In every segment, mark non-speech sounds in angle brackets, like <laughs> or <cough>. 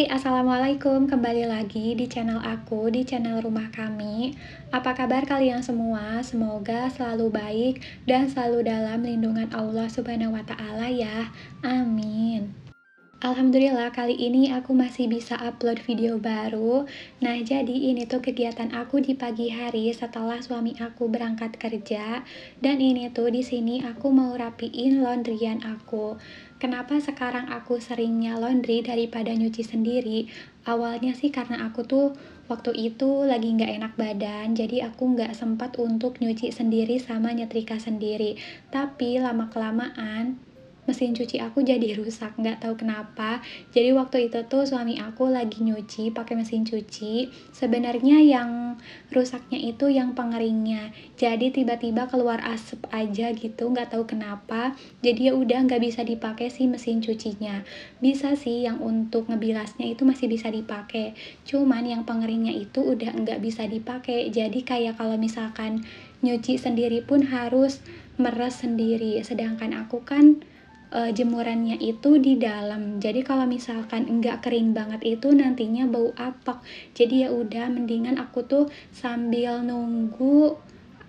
Hai, Assalamualaikum. Kembali lagi di channel aku, di channel rumah kami. Apa kabar kalian semua? Semoga selalu baik dan selalu dalam lindungan Allah Subhanahu wa Ta'ala, ya. Amin. Alhamdulillah kali ini aku masih bisa upload video baru Nah jadi ini tuh kegiatan aku di pagi hari setelah suami aku berangkat kerja Dan ini tuh di sini aku mau rapiin laundryan aku Kenapa sekarang aku seringnya laundry daripada nyuci sendiri? Awalnya sih karena aku tuh waktu itu lagi nggak enak badan, jadi aku nggak sempat untuk nyuci sendiri sama nyetrika sendiri. Tapi lama-kelamaan mesin cuci aku jadi rusak nggak tahu kenapa jadi waktu itu tuh suami aku lagi nyuci pakai mesin cuci sebenarnya yang rusaknya itu yang pengeringnya jadi tiba-tiba keluar asap aja gitu nggak tahu kenapa jadi ya udah nggak bisa dipakai si mesin cucinya bisa sih yang untuk ngebilasnya itu masih bisa dipakai cuman yang pengeringnya itu udah nggak bisa dipakai jadi kayak kalau misalkan nyuci sendiri pun harus meres sendiri sedangkan aku kan uh, jemurannya itu di dalam. Jadi kalau misalkan enggak kering banget itu nantinya bau apa? Jadi ya udah mendingan aku tuh sambil nunggu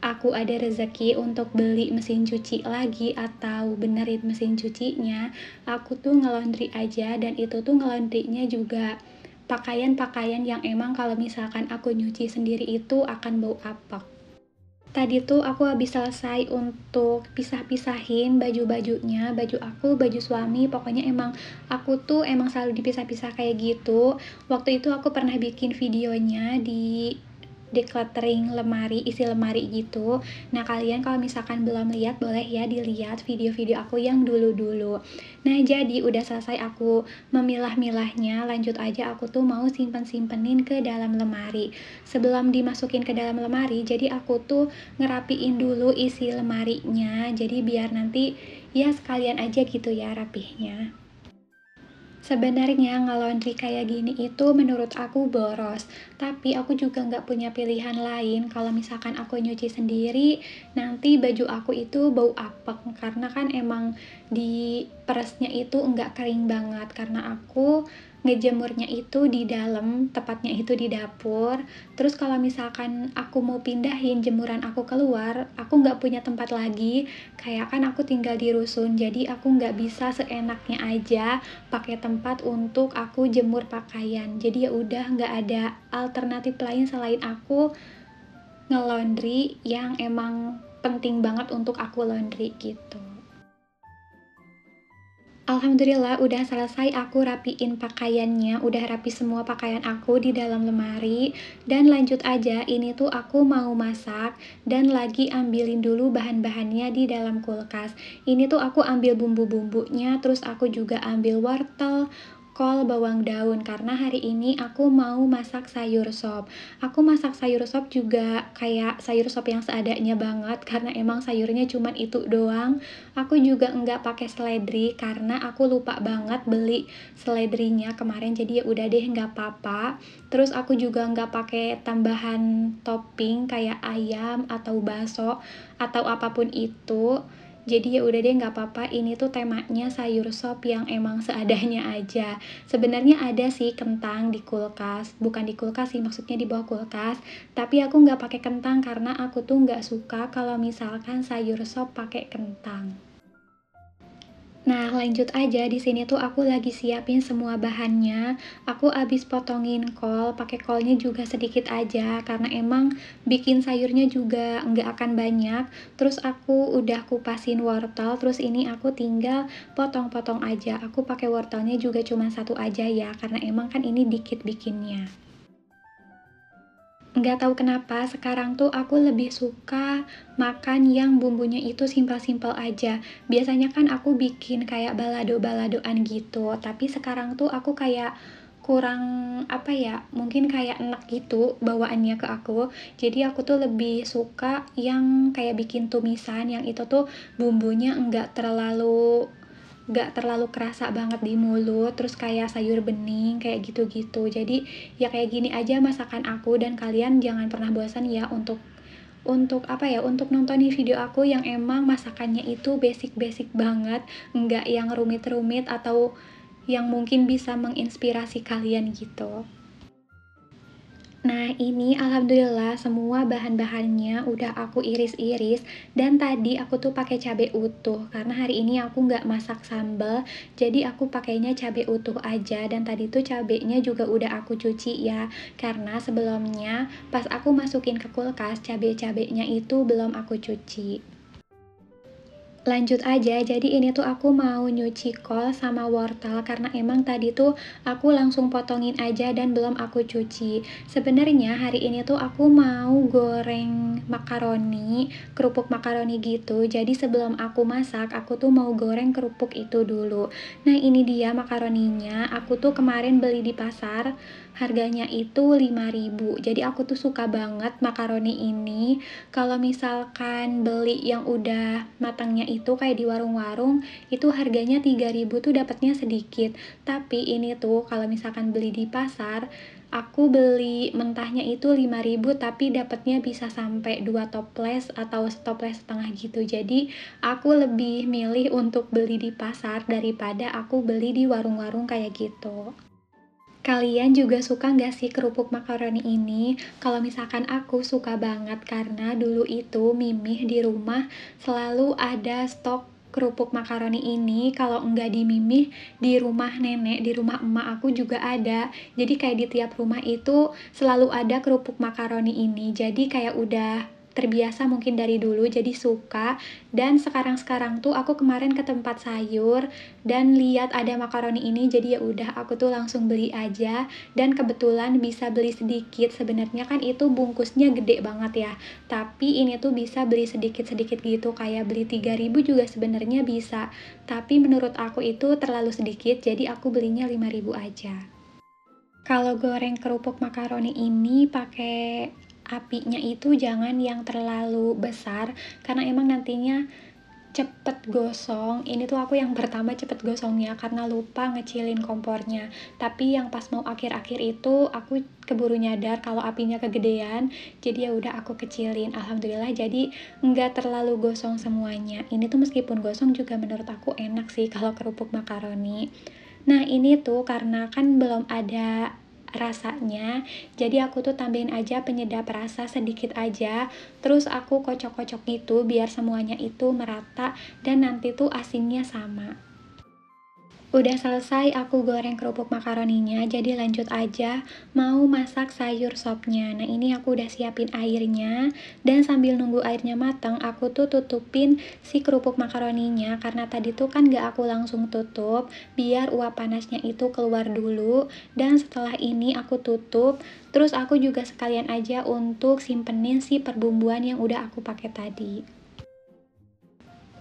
aku ada rezeki untuk beli mesin cuci lagi atau benerin mesin cucinya, aku tuh ngelondri aja dan itu tuh ngelondrinya juga pakaian-pakaian yang emang kalau misalkan aku nyuci sendiri itu akan bau apa? tadi tuh aku habis selesai untuk pisah-pisahin baju-bajunya, baju aku, baju suami, pokoknya emang aku tuh emang selalu dipisah-pisah kayak gitu. Waktu itu aku pernah bikin videonya di decluttering lemari, isi lemari gitu. Nah, kalian kalau misalkan belum lihat boleh ya dilihat video-video aku yang dulu-dulu. Nah, jadi udah selesai aku memilah-milahnya, lanjut aja aku tuh mau simpen-simpenin ke dalam lemari. Sebelum dimasukin ke dalam lemari, jadi aku tuh ngerapiin dulu isi lemarinya. Jadi biar nanti ya sekalian aja gitu ya rapihnya. Sebenarnya ngelondri kayak gini itu menurut aku boros. Tapi aku juga nggak punya pilihan lain kalau misalkan aku nyuci sendiri, nanti baju aku itu bau apek karena kan emang di peresnya itu nggak kering banget karena aku ngejemurnya itu di dalam, tepatnya itu di dapur. Terus kalau misalkan aku mau pindahin jemuran aku keluar, aku nggak punya tempat lagi. Kayak kan aku tinggal di rusun, jadi aku nggak bisa seenaknya aja pakai tempat untuk aku jemur pakaian. Jadi ya udah nggak ada alternatif alternatif lain selain aku ngelondri yang emang penting banget untuk aku laundry gitu. Alhamdulillah udah selesai aku rapiin pakaiannya, udah rapi semua pakaian aku di dalam lemari dan lanjut aja ini tuh aku mau masak dan lagi ambilin dulu bahan-bahannya di dalam kulkas. Ini tuh aku ambil bumbu-bumbunya, terus aku juga ambil wortel, kol bawang daun karena hari ini aku mau masak sayur sop. Aku masak sayur sop juga kayak sayur sop yang seadanya banget karena emang sayurnya cuman itu doang. Aku juga enggak pakai seledri karena aku lupa banget beli seledrinya kemarin jadi ya udah deh enggak apa-apa. Terus aku juga enggak pakai tambahan topping kayak ayam atau baso atau apapun itu jadi ya udah deh nggak apa-apa ini tuh temanya sayur sop yang emang seadanya aja sebenarnya ada sih kentang di kulkas bukan di kulkas sih maksudnya di bawah kulkas tapi aku nggak pakai kentang karena aku tuh nggak suka kalau misalkan sayur sop pakai kentang Nah, lanjut aja di sini tuh aku lagi siapin semua bahannya. Aku abis potongin kol, pakai kolnya juga sedikit aja karena emang bikin sayurnya juga nggak akan banyak. Terus aku udah kupasin wortel, terus ini aku tinggal potong-potong aja. Aku pakai wortelnya juga cuma satu aja ya karena emang kan ini dikit bikinnya nggak tahu kenapa sekarang tuh aku lebih suka makan yang bumbunya itu simpel-simpel aja. Biasanya kan aku bikin kayak balado-baladoan gitu, tapi sekarang tuh aku kayak kurang apa ya mungkin kayak enak gitu bawaannya ke aku jadi aku tuh lebih suka yang kayak bikin tumisan yang itu tuh bumbunya enggak terlalu gak terlalu kerasa banget di mulut terus kayak sayur bening kayak gitu-gitu jadi ya kayak gini aja masakan aku dan kalian jangan pernah bosan ya untuk untuk apa ya untuk nontonin video aku yang emang masakannya itu basic-basic banget nggak yang rumit-rumit atau yang mungkin bisa menginspirasi kalian gitu. Nah, ini alhamdulillah semua bahan-bahannya udah aku iris-iris dan tadi aku tuh pakai cabai utuh karena hari ini aku nggak masak sambal, jadi aku pakainya cabai utuh aja dan tadi tuh cabainya juga udah aku cuci ya karena sebelumnya pas aku masukin ke kulkas cabai-cabainya itu belum aku cuci lanjut aja jadi ini tuh aku mau nyuci kol sama wortel karena emang tadi tuh aku langsung potongin aja dan belum aku cuci sebenarnya hari ini tuh aku mau goreng makaroni kerupuk makaroni gitu jadi sebelum aku masak aku tuh mau goreng kerupuk itu dulu nah ini dia makaroninya aku tuh kemarin beli di pasar harganya itu 5000 jadi aku tuh suka banget makaroni ini kalau misalkan beli yang udah matangnya itu kayak di warung-warung itu harganya 3000 tuh dapatnya sedikit tapi ini tuh kalau misalkan beli di pasar aku beli mentahnya itu 5000 tapi dapatnya bisa sampai 2 toples atau toples setengah gitu jadi aku lebih milih untuk beli di pasar daripada aku beli di warung-warung kayak gitu Kalian juga suka nggak sih kerupuk makaroni ini? Kalau misalkan aku suka banget karena dulu itu Mimih di rumah selalu ada stok kerupuk makaroni ini kalau enggak di Mimih di rumah nenek di rumah emak aku juga ada jadi kayak di tiap rumah itu selalu ada kerupuk makaroni ini jadi kayak udah terbiasa mungkin dari dulu jadi suka dan sekarang-sekarang tuh aku kemarin ke tempat sayur dan lihat ada makaroni ini jadi ya udah aku tuh langsung beli aja dan kebetulan bisa beli sedikit sebenarnya kan itu bungkusnya gede banget ya tapi ini tuh bisa beli sedikit-sedikit gitu kayak beli 3000 juga sebenarnya bisa tapi menurut aku itu terlalu sedikit jadi aku belinya 5000 aja kalau goreng kerupuk makaroni ini pakai apinya itu jangan yang terlalu besar karena emang nantinya cepet gosong ini tuh aku yang pertama cepet gosongnya karena lupa ngecilin kompornya tapi yang pas mau akhir-akhir itu aku keburu nyadar kalau apinya kegedean jadi ya udah aku kecilin alhamdulillah jadi nggak terlalu gosong semuanya ini tuh meskipun gosong juga menurut aku enak sih kalau kerupuk makaroni nah ini tuh karena kan belum ada rasanya jadi aku tuh tambahin aja penyedap rasa sedikit aja terus aku kocok-kocok gitu biar semuanya itu merata dan nanti tuh asinnya sama Udah selesai aku goreng kerupuk makaroninya, jadi lanjut aja mau masak sayur sopnya. Nah ini aku udah siapin airnya, dan sambil nunggu airnya matang, aku tuh tutupin si kerupuk makaroninya, karena tadi tuh kan gak aku langsung tutup, biar uap panasnya itu keluar dulu, dan setelah ini aku tutup, terus aku juga sekalian aja untuk simpenin si perbumbuan yang udah aku pakai tadi.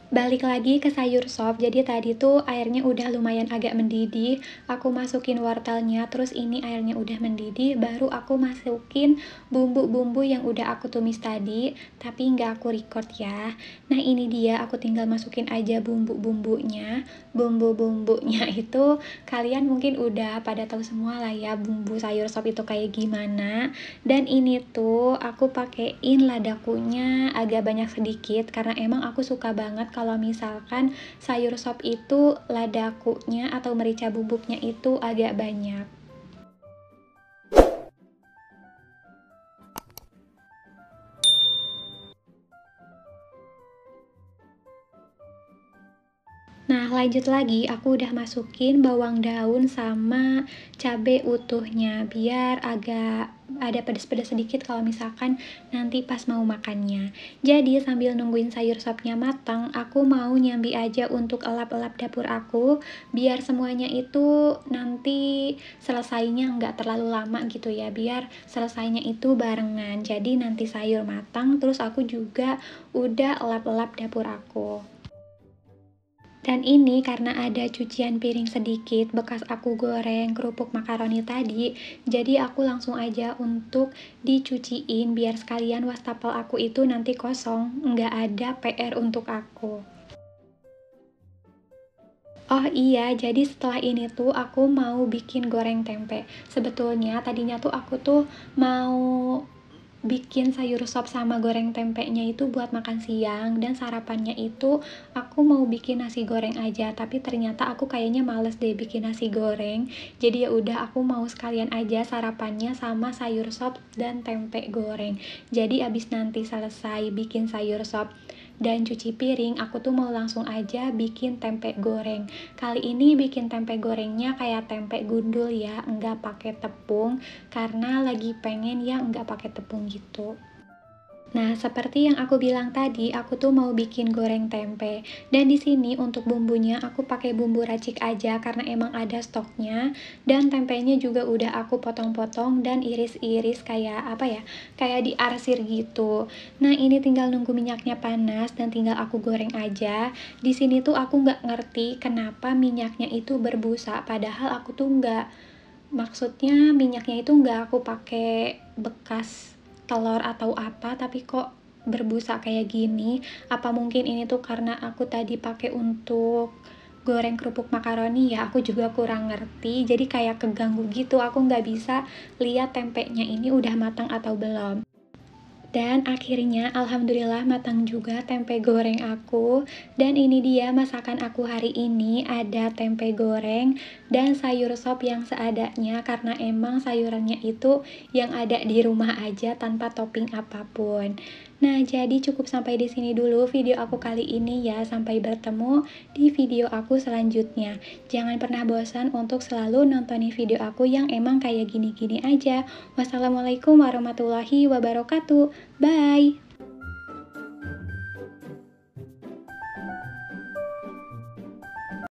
Balik lagi ke sayur sop, jadi tadi tuh airnya udah lumayan agak mendidih. Aku masukin wortelnya, terus ini airnya udah mendidih, baru aku masukin bumbu-bumbu yang udah aku tumis tadi, tapi nggak aku record ya. Nah ini dia, aku tinggal masukin aja bumbu-bumbunya. Bumbu-bumbunya <laughs> itu kalian mungkin udah pada tahu semua lah ya bumbu sayur sop itu kayak gimana. Dan ini tuh aku pakein ladakunya agak banyak sedikit, karena emang aku suka banget kalau misalkan sayur sop itu lada ladakunya atau merica bubuknya itu agak banyak. Nah, lanjut lagi, aku udah masukin bawang daun sama cabe utuhnya biar agak ada pedas-pedas sedikit kalau misalkan nanti pas mau makannya. Jadi sambil nungguin sayur sopnya matang, aku mau nyambi aja untuk elap-elap dapur aku biar semuanya itu nanti selesainya nggak terlalu lama gitu ya, biar selesainya itu barengan. Jadi nanti sayur matang, terus aku juga udah elap-elap dapur aku. Dan ini karena ada cucian piring sedikit bekas aku goreng kerupuk makaroni tadi, jadi aku langsung aja untuk dicuciin biar sekalian wastafel aku itu nanti kosong, nggak ada PR untuk aku. Oh iya, jadi setelah ini tuh aku mau bikin goreng tempe. Sebetulnya tadinya tuh aku tuh mau bikin sayur sop sama goreng tempenya itu buat makan siang dan sarapannya itu aku mau bikin nasi goreng aja tapi ternyata aku kayaknya males deh bikin nasi goreng jadi ya udah aku mau sekalian aja sarapannya sama sayur sop dan tempe goreng jadi abis nanti selesai bikin sayur sop dan cuci piring, aku tuh mau langsung aja bikin tempe goreng. Kali ini bikin tempe gorengnya kayak tempe gundul ya, enggak pakai tepung karena lagi pengen ya enggak pakai tepung gitu. Nah, seperti yang aku bilang tadi, aku tuh mau bikin goreng tempe. Dan di sini untuk bumbunya aku pakai bumbu racik aja karena emang ada stoknya dan tempenya juga udah aku potong-potong dan iris-iris kayak apa ya? Kayak diarsir gitu. Nah, ini tinggal nunggu minyaknya panas dan tinggal aku goreng aja. Di sini tuh aku nggak ngerti kenapa minyaknya itu berbusa padahal aku tuh nggak maksudnya minyaknya itu nggak aku pakai bekas telur atau apa tapi kok berbusa kayak gini apa mungkin ini tuh karena aku tadi pakai untuk goreng kerupuk makaroni ya aku juga kurang ngerti jadi kayak keganggu gitu aku nggak bisa lihat tempenya ini udah matang atau belum dan akhirnya alhamdulillah matang juga tempe goreng aku Dan ini dia masakan aku hari ini Ada tempe goreng dan sayur sop yang seadanya Karena emang sayurannya itu yang ada di rumah aja tanpa topping apapun Nah jadi cukup sampai di sini dulu video aku kali ini ya Sampai bertemu di video aku selanjutnya Jangan pernah bosan untuk selalu nontonin video aku yang emang kayak gini-gini aja Wassalamualaikum warahmatullahi wabarakatuh Bye!